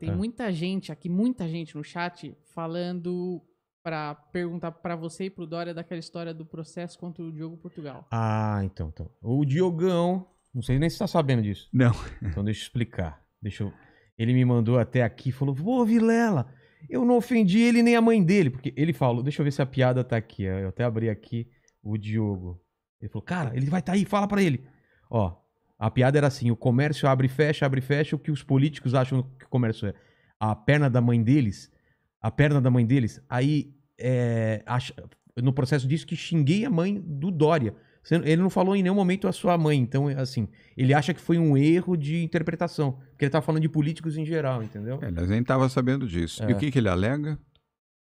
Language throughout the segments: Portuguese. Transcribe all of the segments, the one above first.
Tem é. muita gente aqui, muita gente no chat falando para perguntar para você e pro Dória daquela história do processo contra o Diogo Portugal. Ah, então, então. O Diogão, não sei nem se tá sabendo disso. Não. Então deixa eu explicar. Deixa eu... Ele me mandou até aqui, falou: "Ô, Vilela, eu não ofendi ele nem a mãe dele, porque ele falou, deixa eu ver se a piada tá aqui. Eu até abri aqui o Diogo. Ele falou: "Cara, ele vai estar tá aí, fala para ele". Ó, a piada era assim: o comércio abre e fecha, abre e fecha, o que os políticos acham que o comércio é. A perna da mãe deles, a perna da mãe deles, aí é, acha, no processo disso que xinguei a mãe do Dória. Ele não falou em nenhum momento a sua mãe, então, é assim, ele acha que foi um erro de interpretação, porque ele estava falando de políticos em geral, entendeu? É, mas nem estava sabendo disso. É. E o que, que ele alega?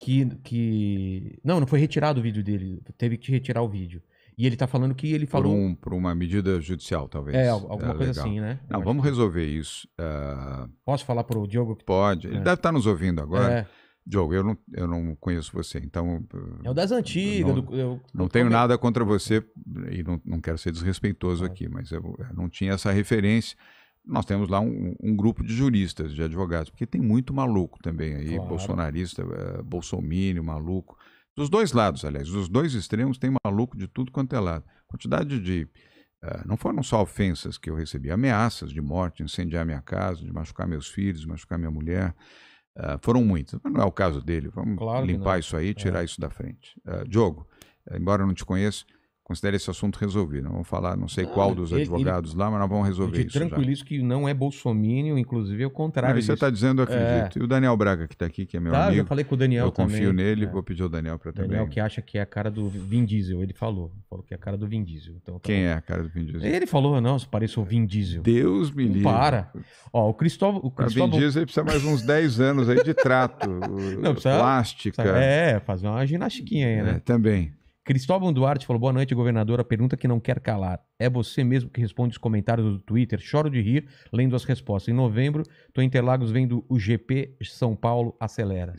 Que, que. Não, não foi retirado o vídeo dele, teve que retirar o vídeo. E ele está falando que ele falou. Por, um, por, uma medida judicial, talvez. É, alguma é, coisa assim, né? Não, vamos resolver isso. Uh... Posso falar para o Diogo? Pode. Ele é. deve estar tá nos ouvindo agora. É. Diogo, eu não, eu não conheço você, então. Eh, é o das antigas. Não, do, eu, não tenho nada contra você e não, não quero ser desrespeitoso é. aqui, mas eu, eu, não tinha essa referência. Nós temos lá um, um, grupo de juristas, de advogados, porque tem muito maluco também aí, claro. bolsonarista, é, bolsomínio, maluco. Dos dois lados, aliás, dos dois extremos tem maluco de tudo quanto é lado. Quantidade de. Uh, não foram só ofensas que eu recebi, ameaças de morte, incendiar minha casa, de machucar meus filhos, machucar minha mulher. Uh, foram muitas, mas não é o caso dele. Vamos claro limpar isso aí, é. tirar é. isso da frente. Uh, Diogo, embora eu não te conheça, considere esse assunto resolvido. não Vamos falar, não sei ah, qual dos ele, advogados ele, lá, mas nós vamos resolver isso. Tranquilizo já. que não é bolsomínio, inclusive é o contrário. Não, você está dizendo, eu é. acredito. É... E o Daniel Braga, que está aqui, que é meu tá, amigo. Eu falei com o Daniel eu também. Eu confio nele, é. vou pedir o Daniel para também. o Daniel que acha que é a cara do Vin Diesel, ele falou. Falou que é a cara do Vin Diesel. Então, tá Quem bom. é a cara do Vin Diesel? Ele falou, não, parece o Vin Diesel. Deus me livre. Para. Ó, o Cristóvão... O Cristóvão... Vin Diesel precisa mais uns 10 anos aí de trato, não, precisa, plástica. Precisa, é, fazer uma ginastiquinha aí, é, né? É, também. Cristóvão Duarte falou: Boa noite, governador. A pergunta que não quer calar. É você mesmo que responde os comentários do Twitter? Choro de rir lendo as respostas. Em novembro, tô em Interlagos vendo o GP São Paulo acelera.